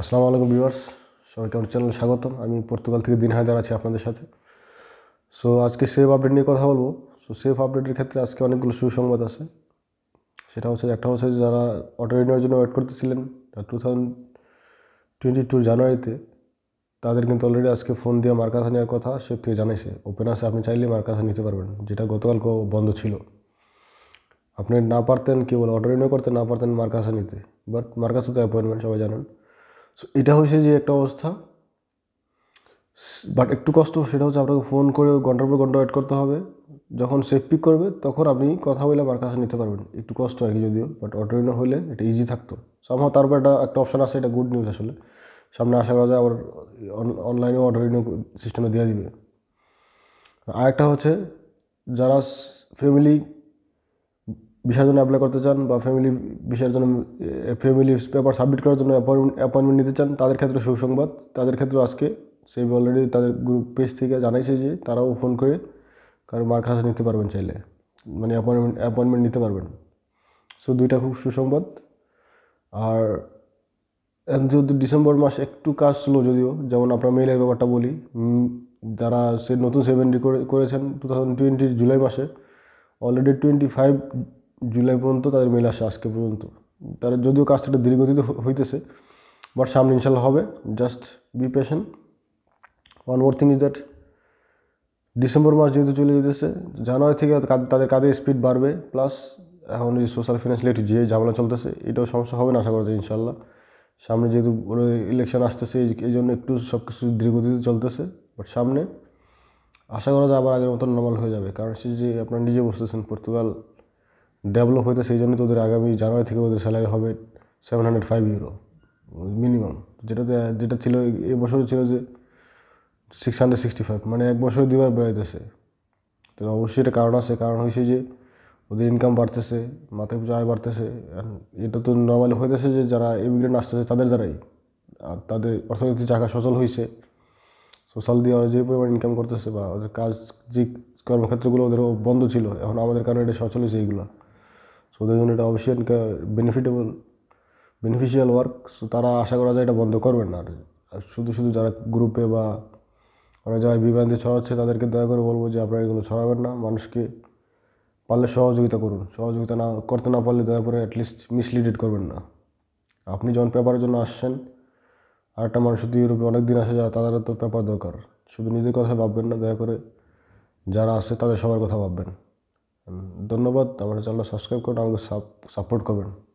আসসালামু আলাইকুম ভিউয়ার্স সবাইকে আমার চ্যানেলে স্বাগতম আমি পর্তুগাল থেকে দিন হায়দার আছি আপনাদের সাথে সো আজকে সেফ আপডেট নিয়ে কথা বলবো সো সেফ আপডেটের ক্ষেত্রে আজকে অনেকগুলো সুসংবাদ আছে সেটা হচ্ছে একটা হচ্ছে যারা অটো রিনিউর জন্য ওয়েট করতেছিলেন টু থাউজেন্ড টোয়েন্টি টু জানুয়ারিতে তাদের কিন্তু অলরেডি আজকে ফোন দিয়ে মার্কাসা নেওয়ার কথা সেফ থেকে জানাইছে ওপেন আছে আপনি চাইলে মার্কাসা নিতে পারবেন যেটা গতকাল বন্ধ ছিল আপনি না পারতেন কেবল অটো রিনিউ করতে না পারতেন মার্কাসা নিতে বাট মার্কাসা তো অ্যাপয়েন্টমেন্ট সবাই জানেন সো এটা হয়েছে যে একটা অবস্থা বাট একটু কষ্ট সেটা হচ্ছে আপনাকে ফোন করে ঘন্টার পর ঘন্টা ওয়েট করতে হবে যখন সেফ পিক করবে তখন আপনি কথা বলে আমার কাছে নিতে পারবেন একটু কষ্ট আর কি যদিও বাট অটোরিনো হলে এটা ইজি থাকতো সামহ তারপর একটা একটা অপশান আছে এটা গুড নিউজ আসলে সামনে আশা করা যায় আবার অনলাইনেও অটোরিনো সিস্টেমে দিয়ে দিবে আরেকটা হচ্ছে যারা ফ্যামিলি ভিসার জন্য অ্যাপ্লাই করতে চান বা ফ্যামিলি ভিসার জন্য ফ্যামিলি পেপার সাবমিট করার জন্য অ্যাপয়েন্টমেন্ট নিতে চান তাদের ক্ষেত্রে সুসংবাদ তাদের ক্ষেত্রে আজকে সেই অলরেডি তাদের গ্রুপ পেজ থেকে জানাইছে যে তারাও ফোন করে কারো মার কাছে নিতে পারবেন চাইলে মানে অ্যাপয়েন্টমেন্ট অ্যাপয়েন্টমেন্ট নিতে পারবেন সো দুইটা খুব সুসংবাদ আর যেহেতু ডিসেম্বর মাস একটু কাজ স্লো যদিও যেমন আপনার মেইলের ব্যাপারটা বলি যারা সে নতুন সেভেন্টি করেছেন টু থাউজেন্ড টোয়েন্টির জুলাই মাসে অলরেডি টোয়েন্টি ফাইভ জুলাই পর্যন্ত তাদের মেল আসে আজকে পর্যন্ত তারা যদিও কাজটা একটু হইতেছে বাট সামনে ইনশাল্লাহ হবে just be patient one more thing is that December মাস যেহেতু চলে যেতেছে জানুয়ারি থেকে তাদের কাজের স্পিড বাড়বে প্লাস এখন এই সোশ্যাল ফিনান্সিয়াল একটু যে ঝামেলা চলতেছে এটাও সমস্যা হবে না আশা করা যায় ইনশাল্লাহ সামনে যেহেতু ইলেকশন আসতেছে এই জন্য একটু সব কিছু ধীরগতিতে চলতেছে বাট সামনে আশা করা যায় আবার আগের মতন নর্মাল হয়ে যাবে কারণ সে যে আপনার নিজে বসতেছেন পর্তুগাল ডেভেলপ হইতে সেই জন্য তোদের আগামী জানুয়ারি থেকে ওদের স্যালারি হবে seven hundred five euro minimum যেটাতে যেটা ছিল বছর ছিল যে সিক্স হান্ড্রেড সিক্সটি ফাইভ মানে এক বছর দুবার বেড়াইতেছে তো অবশ্যই এটা কারণ আছে কারণ হয়েছে যে ওদের ইনকাম বাড়তেছে মাথায় পুজো আয় বাড়তেছে এটা তো নর্মালি হইতেছে যে যারা ইমিগ্রেন্ট আসতেছে তাদের দ্বারাই আর তাদের অর্থনীতি চাকা সচল হয়েছে সচল দিয়ে ওরা যে পরিমাণ ইনকাম করতেছে বা ওদের কাজ যে কর্মক্ষেত্রগুলো ওদের বন্ধ ছিল এখন আমাদের কারণে এটা সচল হয়েছে এইগুলো সৌদি ইউনিট অবশ্যই বেনিফিটেবল বেনিফিশিয়াল ওয়ার্ক তারা আশা করা যায় এটা বন্ধ করবেন না আর শুধু শুধু যারা গ্রুপে বা অনেক জায়গায় বিভ্রান্তি ছড়াচ্ছে তাদেরকে দয়া করে বলবো যে আপনারা এগুলো ছড়াবেন না মানুষকে পারলে সহযোগিতা করুন সহযোগিতা না করতে না পারলে দয়া করে অ্যাটলিস্ট মিসলিডেড করবেন না আপনি যখন পেপারের জন্য আসছেন আর একটা মানুষ শুধু ইউরোপে অনেক দিন আসে যা তাদেরও তো পেপার দরকার শুধু নিজের কথা ভাববেন না দয়া করে যারা আসছে তাদের সবার কথা ভাববেন ধন্যবাদ আমার চ্যানেল সাবস্ক্রাইব করুন আমাকে সাপোর্ট করবেন